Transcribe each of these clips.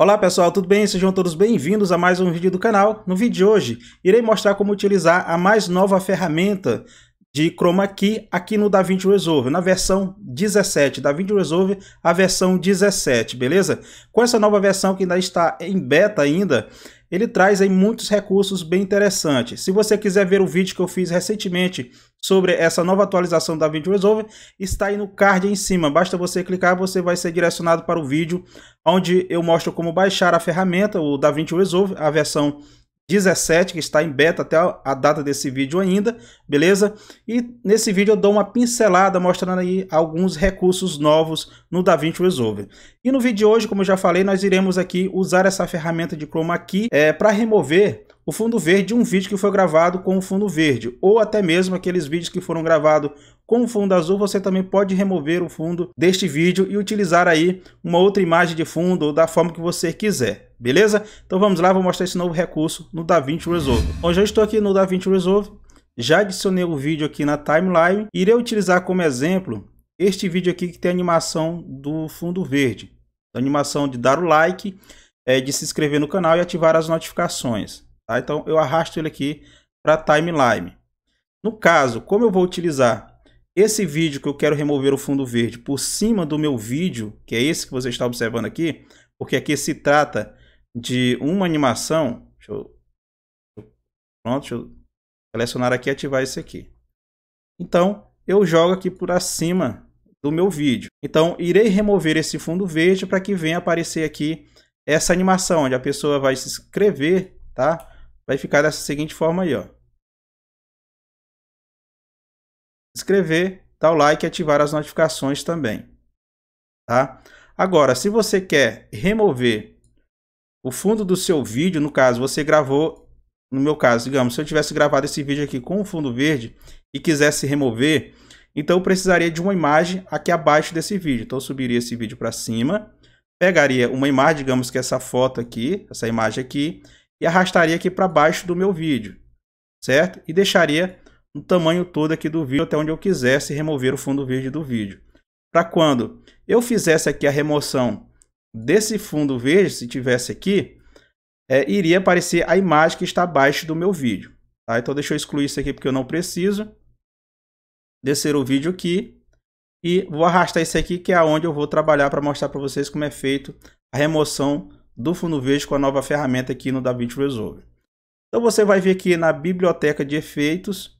Olá pessoal, tudo bem? Sejam todos bem-vindos a mais um vídeo do canal. No vídeo de hoje, irei mostrar como utilizar a mais nova ferramenta de Chroma Key aqui no DaVinci Resolve, na versão 17, DaVinci Resolve a versão 17, beleza? Com essa nova versão que ainda está em beta ainda, ele traz aí muitos recursos bem interessantes. Se você quiser ver o vídeo que eu fiz recentemente sobre essa nova atualização da Video Resolver, está aí no card em cima. Basta você clicar, você vai ser direcionado para o vídeo onde eu mostro como baixar a ferramenta, o DaVinci Resolve, a versão 17, que está em beta até a data desse vídeo ainda, beleza? E nesse vídeo eu dou uma pincelada mostrando aí alguns recursos novos no DaVinci Resolve. E no vídeo de hoje, como eu já falei, nós iremos aqui usar essa ferramenta de Chroma Key é, para remover o fundo verde de um vídeo que foi gravado com o fundo verde, ou até mesmo aqueles vídeos que foram gravados com o fundo azul, você também pode remover o fundo deste vídeo e utilizar aí uma outra imagem de fundo ou da forma que você quiser. Beleza? Então vamos lá, vou mostrar esse novo recurso no DaVinci Resolve. Bom, já estou aqui no DaVinci Resolve, já adicionei o vídeo aqui na timeline. Irei utilizar como exemplo este vídeo aqui que tem a animação do fundo verde. A animação de dar o like, é, de se inscrever no canal e ativar as notificações. Tá? Então eu arrasto ele aqui para a timeline. No caso, como eu vou utilizar esse vídeo que eu quero remover o fundo verde por cima do meu vídeo, que é esse que você está observando aqui, porque aqui se trata de uma animação. Deixa eu, pronto, deixa eu selecionar aqui e ativar esse aqui. Então, eu jogo aqui por acima do meu vídeo. Então, irei remover esse fundo verde para que venha aparecer aqui essa animação, onde a pessoa vai se inscrever, tá? Vai ficar dessa seguinte forma aí, ó. inscrever, dar o like e ativar as notificações também. Tá? Agora, se você quer remover o fundo do seu vídeo, no caso, você gravou, no meu caso, digamos, se eu tivesse gravado esse vídeo aqui com o fundo verde e quisesse remover, então eu precisaria de uma imagem aqui abaixo desse vídeo. Então eu subiria esse vídeo para cima, pegaria uma imagem, digamos que essa foto aqui, essa imagem aqui, e arrastaria aqui para baixo do meu vídeo, certo? E deixaria o tamanho todo aqui do vídeo até onde eu quisesse remover o fundo verde do vídeo. Para quando eu fizesse aqui a remoção desse fundo verde, se tivesse aqui, é, iria aparecer a imagem que está abaixo do meu vídeo. Tá? Então deixa eu excluir isso aqui porque eu não preciso. Descer o vídeo aqui e vou arrastar isso aqui que é onde eu vou trabalhar para mostrar para vocês como é feito a remoção do fundo verde com a nova ferramenta aqui no DaVinci Resolve. Então você vai vir aqui na biblioteca de efeitos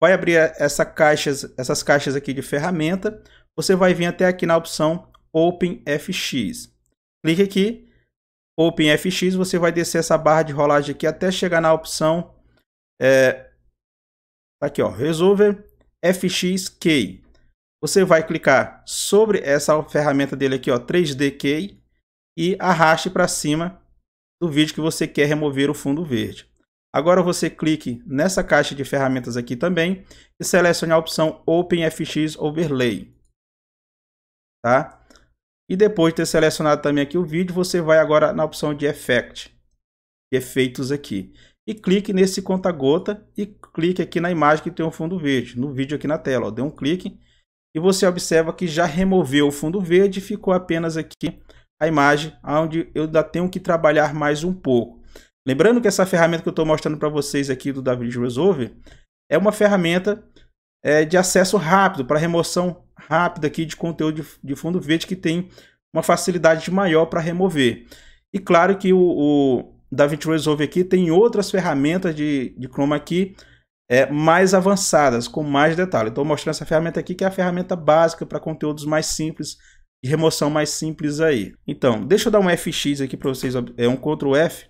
Vai abrir essa caixa, essas caixas aqui de ferramenta. Você vai vir até aqui na opção OpenFX. Clique aqui, OpenFX, você vai descer essa barra de rolagem aqui até chegar na opção é, tá aqui, ó, Resolver FX Key. Você vai clicar sobre essa ferramenta dele aqui, ó, 3D Key, e arraste para cima do vídeo que você quer remover o fundo verde. Agora você clique nessa caixa de ferramentas aqui também e selecione a opção OpenFX Overlay. Tá? E depois de ter selecionado também aqui o vídeo, você vai agora na opção de Effect, de efeitos aqui. E clique nesse conta-gota e clique aqui na imagem que tem o um fundo verde, no vídeo aqui na tela. Dê um clique e você observa que já removeu o fundo verde, ficou apenas aqui a imagem onde eu ainda tenho que trabalhar mais um pouco. Lembrando que essa ferramenta que eu estou mostrando para vocês aqui do DaVinci Resolve é uma ferramenta é, de acesso rápido, para remoção rápida aqui de conteúdo de, de, fundo verde que tem uma facilidade maior para remover. E claro que o, o DaVinci Resolve aqui tem outras ferramentas de, de chroma aqui é, mais avançadas, com mais detalhe. Estou mostrando essa ferramenta aqui, que é a ferramenta básica para conteúdos mais simples, de remoção mais simples aí. Então, deixa eu dar um FX aqui para vocês, é um Ctrl F,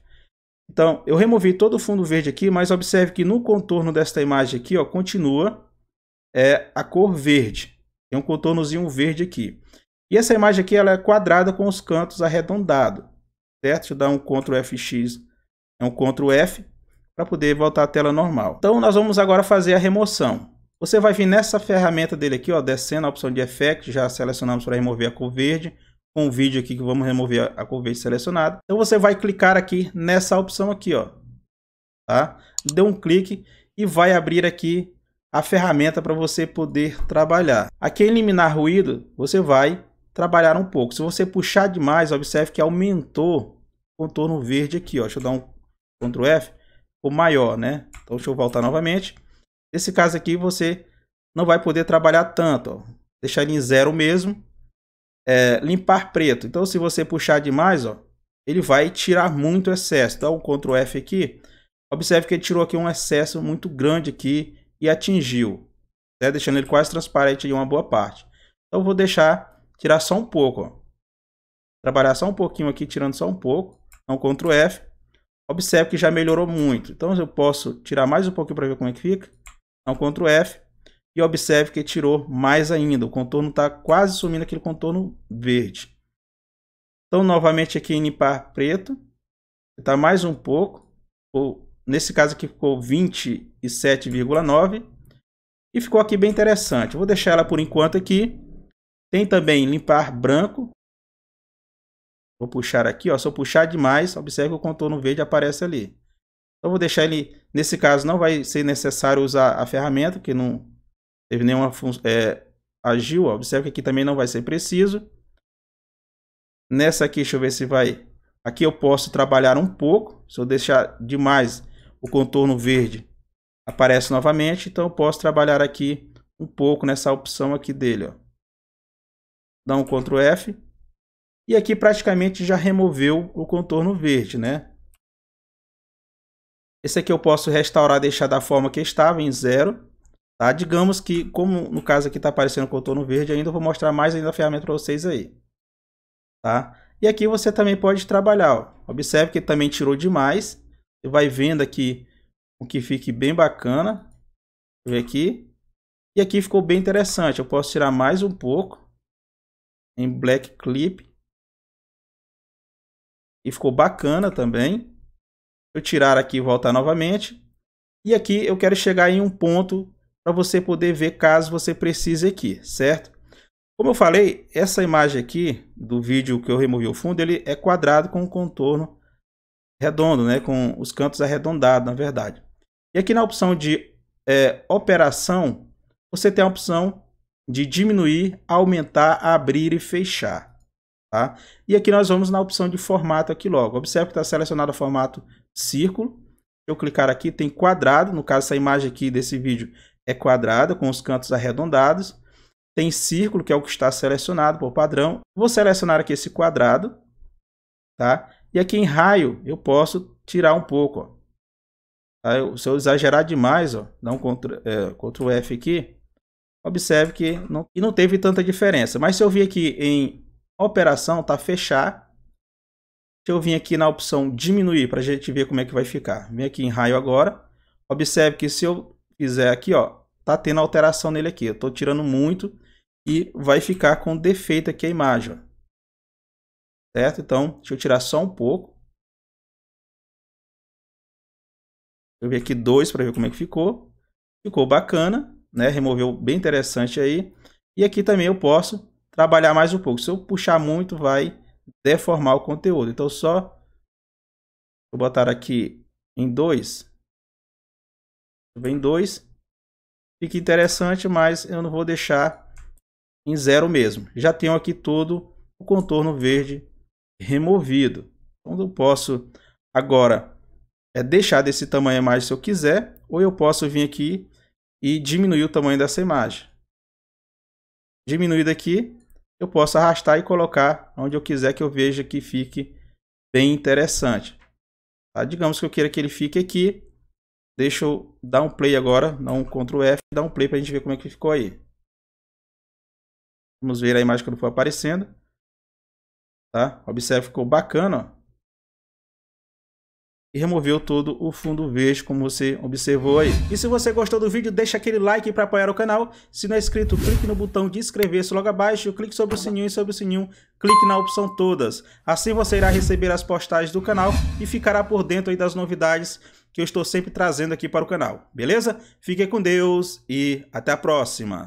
então, eu removi todo o fundo verde aqui, mas observe que no contorno desta imagem aqui, ó, continua é, a cor verde. Tem um contornozinho verde aqui. E essa imagem aqui ela é quadrada com os cantos arredondados, certo? Deixa eu dar um Ctrl FX, é um Ctrl F, para poder voltar à tela normal. Então, nós vamos agora fazer a remoção. Você vai vir nessa ferramenta dele aqui, ó, descendo a opção de Effect, já selecionamos para remover a cor verde com o vídeo aqui que vamos remover a convite selecionada. Então você vai clicar aqui nessa opção aqui, ó. Tá? Dê um clique e vai abrir aqui a ferramenta para você poder trabalhar. Aqui em eliminar ruído, você vai trabalhar um pouco. Se você puxar demais, observe que aumentou o contorno verde aqui, ó. Deixa eu dar um Ctrl F, o maior, né? Então deixa eu voltar novamente. Nesse caso aqui, você não vai poder trabalhar tanto, ó. Deixar ele em zero mesmo é, limpar preto. Então, se você puxar demais, ó, ele vai tirar muito excesso. Então, um Ctrl F aqui, observe que ele tirou aqui um excesso muito grande aqui e atingiu, né? deixando ele quase transparente em uma boa parte. Então, vou deixar tirar só um pouco. Ó. Trabalhar só um pouquinho aqui, tirando só um pouco. Então, Ctrl F. Observe que já melhorou muito. Então, eu posso tirar mais um pouquinho para ver como é que fica. Então, Ctrl F. E observe que tirou mais ainda. O contorno está quase sumindo aquele contorno verde. Então, novamente aqui em limpar preto. Está mais um pouco. Ou, nesse caso aqui ficou 27,9. E ficou aqui bem interessante. vou deixar ela por enquanto aqui. Tem também limpar branco. Vou puxar aqui, ó. Se eu puxar demais, observe que o contorno verde aparece ali. Então, vou deixar ele... Nesse caso, não vai ser necessário usar a ferramenta, que não, teve nenhuma é, agiu. observe que aqui também não vai ser preciso. Nessa aqui, deixa eu ver se vai. Aqui eu posso trabalhar um pouco. Se eu deixar demais o contorno verde, aparece novamente. Então eu posso trabalhar aqui um pouco nessa opção aqui dele. Ó. Dá um Ctrl F. E aqui praticamente já removeu o contorno verde, né? Esse aqui eu posso restaurar, deixar da forma que estava, em zero. Tá? Digamos que, como no caso aqui está aparecendo o contorno verde ainda, vou mostrar mais ainda a ferramenta para vocês aí. Tá? E aqui você também pode trabalhar. Ó. Observe que também tirou demais. Você vai vendo aqui o que fique bem bacana. Ver aqui. E aqui ficou bem interessante. Eu posso tirar mais um pouco. Em Black Clip. E ficou bacana também. Eu tirar aqui e voltar novamente. E aqui eu quero chegar em um ponto para você poder ver caso você precise aqui, certo? Como eu falei, essa imagem aqui do vídeo que eu removi o fundo, ele é quadrado com um contorno redondo, né? com os cantos arredondados, na verdade. E aqui na opção de é, operação, você tem a opção de diminuir, aumentar, abrir e fechar. Tá? E aqui nós vamos na opção de formato aqui logo. Observe que está selecionado o formato círculo. eu clicar aqui, tem quadrado. No caso, essa imagem aqui desse vídeo é quadrada com os cantos arredondados, tem círculo, que é o que está selecionado por padrão. Vou selecionar aqui esse quadrado, tá? E aqui em raio eu posso tirar um pouco, ó. Tá? Eu, se eu exagerar demais, ó, dá um Ctrl, é, F aqui, observe que não, não teve tanta diferença. Mas se eu vir aqui em operação, tá? Fechar, se eu vir aqui na opção diminuir para a gente ver como é que vai ficar. Vem aqui em raio agora, observe que se eu fizer aqui, ó, tá tendo alteração nele aqui. Eu tô tirando muito e vai ficar com defeito aqui a imagem, Certo? Então, deixa eu tirar só um pouco. Eu vi aqui dois para ver como é que ficou. Ficou bacana, né? Removeu bem interessante aí. E aqui também eu posso trabalhar mais um pouco. Se eu puxar muito, vai deformar o conteúdo. Então, só vou botar aqui em dois Vem 2. Fica interessante, mas eu não vou deixar em zero mesmo. Já tenho aqui todo o contorno verde removido. Então eu posso agora é, deixar desse tamanho a imagem se eu quiser, ou eu posso vir aqui e diminuir o tamanho dessa imagem. Diminuído aqui, eu posso arrastar e colocar onde eu quiser que eu veja que fique bem interessante. Tá? Digamos que eu queira que ele fique aqui, Deixa eu dar um play agora, dar um Ctrl F, dar um play para a gente ver como é que ficou aí. Vamos ver a imagem quando for aparecendo. Tá? Observe, ficou bacana, E removeu todo o fundo verde, como você observou aí. E se você gostou do vídeo, deixa aquele like para apoiar o canal. Se não é inscrito, clique no botão de inscrever-se logo abaixo, clique sobre o sininho e sobre o sininho, clique na opção todas. Assim você irá receber as postagens do canal e ficará por dentro aí das novidades que eu estou sempre trazendo aqui para o canal, beleza? Fique com Deus e até a próxima!